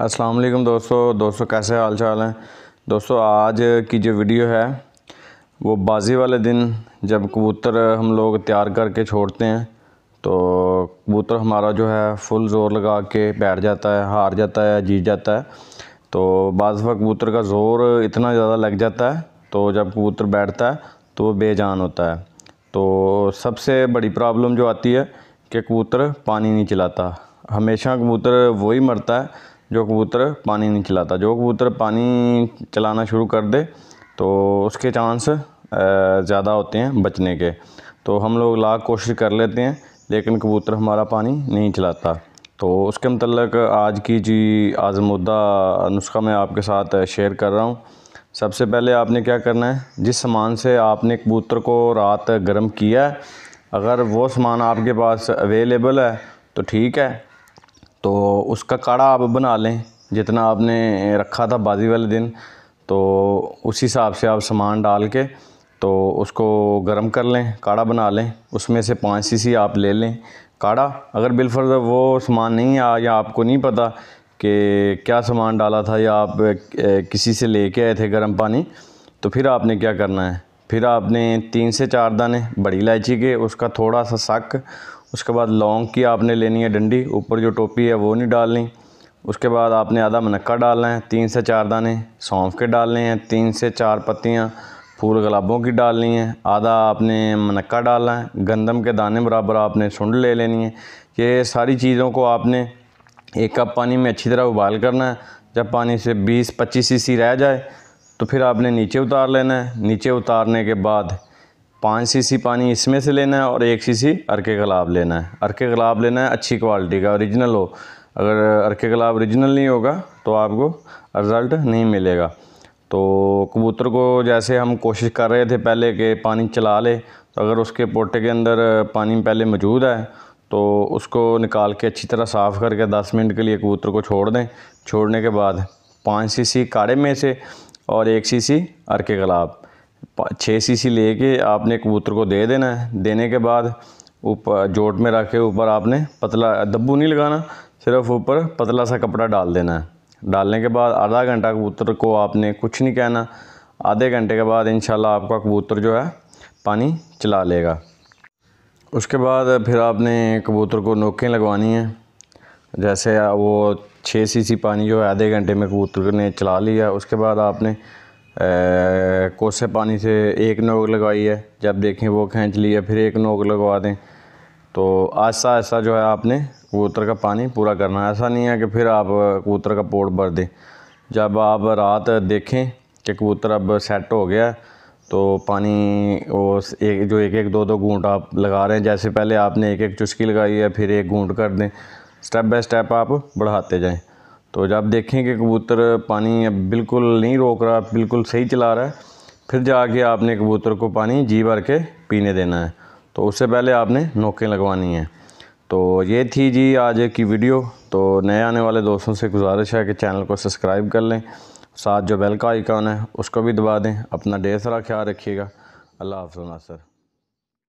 अस्सलाम वालेकुम दोस्तों दोस्तों कैसे हाल चाल हैं दोस्तों आज की जो वीडियो है वो बाजी वाले दिन जब कबूतर हम लोग तैयार करके छोड़ते हैं तो कबूतर हमारा जो है फुल ज़ोर लगा के बैठ जाता है हार जाता है जीत जाता है तो बाज़ कबूतर का ज़ोर इतना ज़्यादा लग जाता है तो जब कबूतर बैठता है तो वो बेजान होता है तो सबसे बड़ी प्रॉब्लम जो आती है कि कबूतर पानी नहीं चलाता हमेशा कबूतर वही मरता है जो कबूतर पानी नहीं खिलाता जो कबूतर पानी चलाना शुरू कर दे तो उसके चांस ज़्यादा होते हैं बचने के तो हम लोग लाख कोशिश कर लेते हैं लेकिन कबूतर हमारा पानी नहीं चलाता तो उसके मतलब आज की जी आजमुद्दा नुस्खा मैं आपके साथ शेयर कर रहा हूँ सबसे पहले आपने क्या करना है जिस सामान से आपने कबूतर को रात गर्म किया है अगर वो सामान आपके पास अवेलेबल है तो ठीक है तो उसका काढ़ा आप बना लें जितना आपने रखा था बाजी वाले दिन तो उस हिसाब से आप सामान डाल के तो उसको गर्म कर लें काढ़ा बना लें उसमें से पाँच सी आप ले लें काढ़ा अगर बिलफर्ज वो सामान नहीं आ या आपको नहीं पता कि क्या सामान डाला था या आप किसी से लेके आए थे गर्म पानी तो फिर आपने क्या करना है फिर आपने तीन से चार दाने बड़ी इलायची के उसका थोड़ा सा सक उसके बाद लौंग की आपने लेनी है डंडी ऊपर जो टोपी है वो नहीं डालनी उसके बाद आपने आधा मनक्का डालना है तीन से चार दाने सौंफ के डालने हैं तीन से चार पत्तियाँ फूल गुलाबों की डालनी है आधा आपने मनक्का डालना है गंदम के दाने बराबर आपने सुंड ले लेनी है ये सारी चीज़ों को आपने एक कप पानी में अच्छी तरह उबाल करना है जब पानी से 20-25 सीसी रह जाए तो फिर आपने नीचे उतार लेना है नीचे उतारने के बाद पाँच सीसी पानी इसमें से लेना है और एक सीसी अरके गलाब लेना है अरके गलाब लेना है अच्छी क्वालिटी का ओरिजिनल हो अगर अरके गलाब ओरिजिनल नहीं होगा तो आपको रिज़ल्ट नहीं मिलेगा तो कबूतर को जैसे हम कोशिश कर रहे थे पहले कि पानी चला ले तो अगर उसके पोटे के अंदर पानी पहले मौजूद है तो उसको निकाल के अच्छी तरह साफ़ करके दस मिनट के लिए कबूतर को छोड़ दें छोड़ने के बाद पाँच सीसी काढ़े में से और एक शीशी अरके गलाब छः शीशी लेके आपने कबूतर को दे देना है देने के बाद ऊपर जोट में रख के ऊपर आपने पतला दब्बू नहीं लगाना सिर्फ ऊपर पतला सा कपड़ा डाल देना है डालने के बाद आधा घंटा कबूतर को आपने कुछ नहीं कहना आधे घंटे के बाद इन आपका कबूतर जो है पानी चला लेगा उसके बाद फिर आपने कबूतर को नोकें लगवानी हैं जैसे वो छः सीसी पानी जो है आधे घंटे में कबूतर ने चला लिया उसके बाद आपने कोसे पानी से एक नोक लगाई है जब देखें वो खींच लिया फिर एक नोक लगवा दें तो ऐसा ऐसा जो है आपने कबूतर का पानी पूरा करना ऐसा नहीं है कि फिर आप कबूतर का पोट भर दें जब आप रात देखें कि कबूतर अब सेट हो गया तो पानी वो एक जो एक एक दो दो घूंट आप लगा रहे हैं जैसे पहले आपने एक एक चुस्की लगाई है फिर एक घूंट कर दें स्टेप बाय स्टेप आप बढ़ाते जाएं तो जब देखें कि कबूतर पानी अब बिल्कुल नहीं रोक रहा बिल्कुल सही चला रहा है फिर जाके आपने कबूतर को पानी जी भर के पीने देना है तो उससे पहले आपने नोकें लगवानी हैं तो ये थी जी आज की वीडियो तो नए आने वाले दोस्तों से गुजारिश है कि चैनल को सब्सक्राइब कर लें साथ जो बेल का आइकॉन है उसको भी दबा दें अपना ढेर सारा ख्याल रखिएगा अल्लाह हाफ नासर